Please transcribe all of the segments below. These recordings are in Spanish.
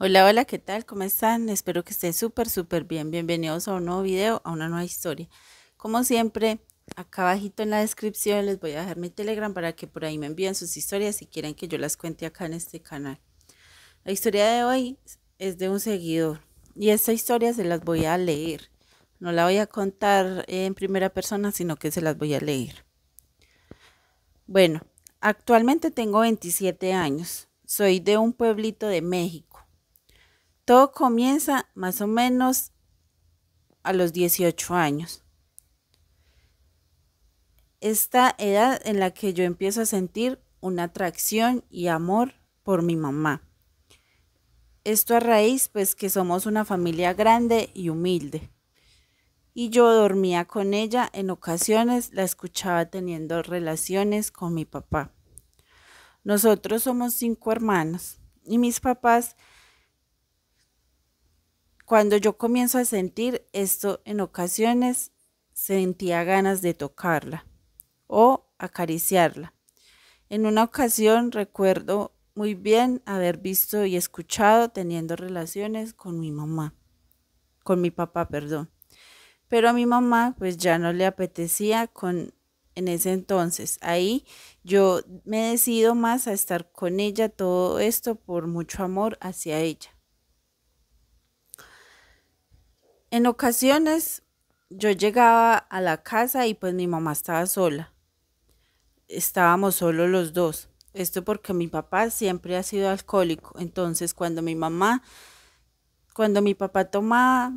Hola, hola, ¿qué tal? ¿Cómo están? Espero que estén súper, súper bien. Bienvenidos a un nuevo video, a una nueva historia. Como siempre, acá abajito en la descripción les voy a dejar mi Telegram para que por ahí me envíen sus historias si quieren que yo las cuente acá en este canal. La historia de hoy es de un seguidor y esta historia se las voy a leer. No la voy a contar en primera persona, sino que se las voy a leer. Bueno, actualmente tengo 27 años. Soy de un pueblito de México todo comienza más o menos a los 18 años. Esta edad en la que yo empiezo a sentir una atracción y amor por mi mamá. Esto a raíz pues que somos una familia grande y humilde. Y yo dormía con ella, en ocasiones la escuchaba teniendo relaciones con mi papá. Nosotros somos cinco hermanos y mis papás cuando yo comienzo a sentir esto, en ocasiones sentía ganas de tocarla o acariciarla. En una ocasión recuerdo muy bien haber visto y escuchado teniendo relaciones con mi mamá, con mi papá, perdón. Pero a mi mamá pues ya no le apetecía con en ese entonces. Ahí yo me decido más a estar con ella todo esto por mucho amor hacia ella. En ocasiones yo llegaba a la casa y pues mi mamá estaba sola. Estábamos solo los dos. Esto porque mi papá siempre ha sido alcohólico. Entonces cuando mi mamá, cuando mi papá tomaba,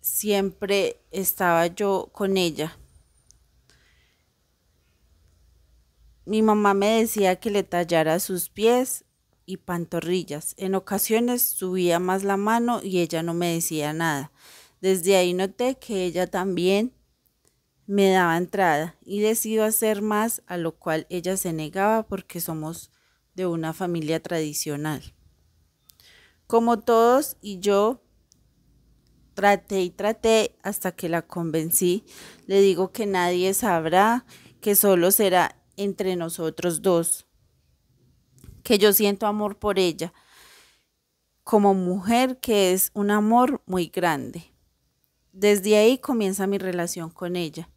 siempre estaba yo con ella. Mi mamá me decía que le tallara sus pies y pantorrillas. En ocasiones subía más la mano y ella no me decía nada. Desde ahí noté que ella también me daba entrada y decido hacer más, a lo cual ella se negaba porque somos de una familia tradicional. Como todos y yo, traté y traté hasta que la convencí. Le digo que nadie sabrá, que solo será entre nosotros dos, que yo siento amor por ella, como mujer que es un amor muy grande. Desde ahí comienza mi relación con ella.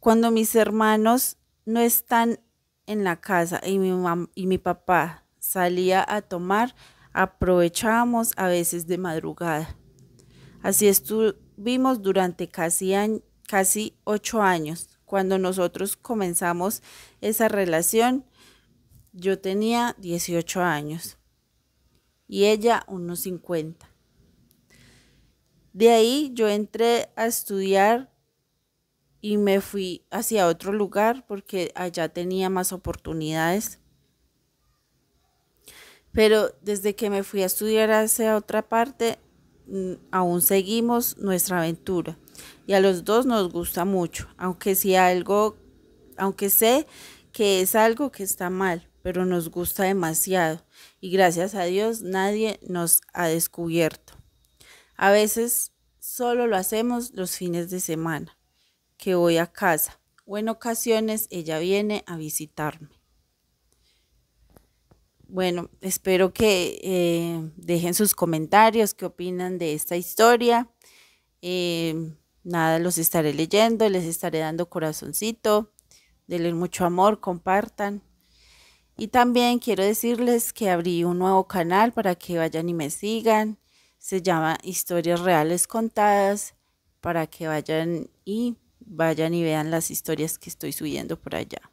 Cuando mis hermanos no están en la casa y mi, y mi papá salía a tomar, aprovechábamos a veces de madrugada. Así estuvimos durante casi, casi ocho años. Cuando nosotros comenzamos esa relación, yo tenía 18 años y ella unos 50. De ahí yo entré a estudiar y me fui hacia otro lugar porque allá tenía más oportunidades. Pero desde que me fui a estudiar hacia otra parte, mm, aún seguimos nuestra aventura y a los dos nos gusta mucho, aunque si algo, aunque sé que es algo que está mal, pero nos gusta demasiado y gracias a Dios nadie nos ha descubierto. A veces solo lo hacemos los fines de semana, que voy a casa, o en ocasiones ella viene a visitarme. Bueno, espero que eh, dejen sus comentarios, qué opinan de esta historia. Em, nada, los estaré leyendo, les estaré dando corazoncito, denle mucho amor, compartan. Y también quiero decirles que abrí un nuevo canal para que vayan y me sigan se llama Historias Reales Contadas para que vayan y vayan y vean las historias que estoy subiendo por allá.